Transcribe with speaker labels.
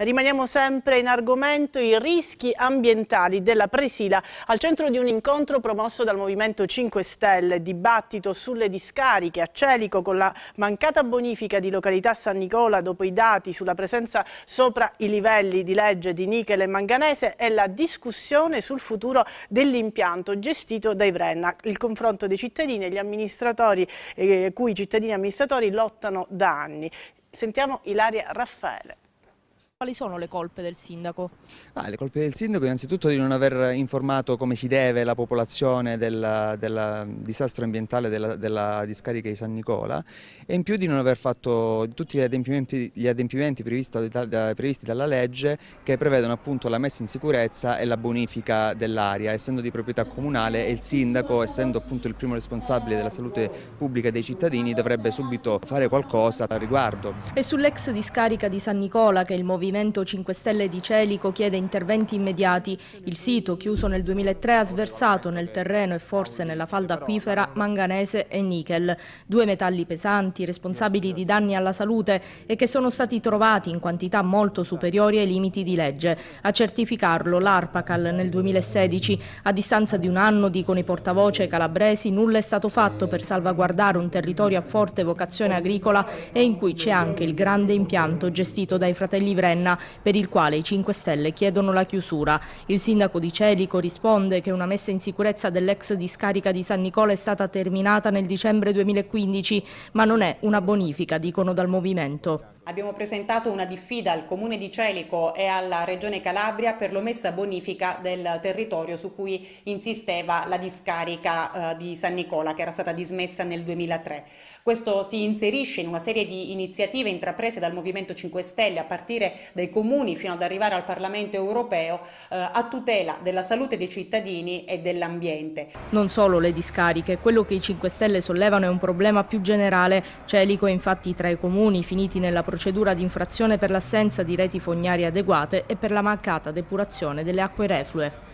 Speaker 1: Rimaniamo sempre in argomento i rischi ambientali della Presila al centro di un incontro promosso dal Movimento 5 Stelle, dibattito sulle discariche a Celico con la mancata bonifica di località San Nicola dopo i dati sulla presenza sopra i livelli di legge di nichel e manganese e la discussione sul futuro dell'impianto gestito dai Vrenna, il confronto dei cittadini e gli amministratori eh, cui i cittadini amministratori lottano da anni. Sentiamo Ilaria Raffaele. Quali
Speaker 2: sono le colpe del sindaco?
Speaker 3: Ah, le colpe del sindaco innanzitutto di non aver informato come si deve la popolazione del, del disastro ambientale della, della, discarica di San Nicola e in più di non aver fatto tutti gli adempimenti, gli adempimenti previsto, da, previsti dalla legge che prevedono appunto la messa in sicurezza e la bonifica dell'aria, essendo di proprietà comunale e il sindaco, essendo appunto il primo responsabile della salute pubblica dei cittadini, dovrebbe subito fare qualcosa al riguardo.
Speaker 2: E sull'ex discarica di San Nicola che il movimento Movimento 5 Stelle di Celico chiede interventi immediati. Il sito, chiuso nel 2003, ha sversato nel terreno e forse nella falda acquifera manganese e nichel, due metalli pesanti responsabili di danni alla salute e che sono stati trovati in quantità molto superiori ai limiti di legge. A certificarlo l'ARPACAL nel 2016. A distanza di un anno, dicono i portavoce calabresi, nulla è stato fatto per salvaguardare un territorio a forte vocazione agricola e in cui c'è anche il grande impianto gestito dai fratelli Vreni Ravenna, per il quale i 5 Stelle chiedono la chiusura. Il sindaco di Celico risponde che una messa in sicurezza dell'ex discarica di San Nicola è stata terminata nel dicembre 2015, ma non è una bonifica, dicono dal movimento.
Speaker 4: Abbiamo presentato una diffida al Comune di Celico e alla Regione Calabria per l'omessa bonifica del territorio su cui insisteva la discarica eh, di San Nicola che era stata dismessa nel 2003. Questo si inserisce in una serie di iniziative intraprese dal Movimento 5 Stelle a partire dai comuni fino ad arrivare al Parlamento europeo eh, a tutela della salute dei cittadini e
Speaker 2: dell'ambiente. Non solo le discariche, quello che i 5 Stelle sollevano è un problema più generale. Celico è infatti tra i comuni finiti nella procedura procedura di infrazione per l'assenza di reti fognarie adeguate e per la mancata depurazione delle acque reflue.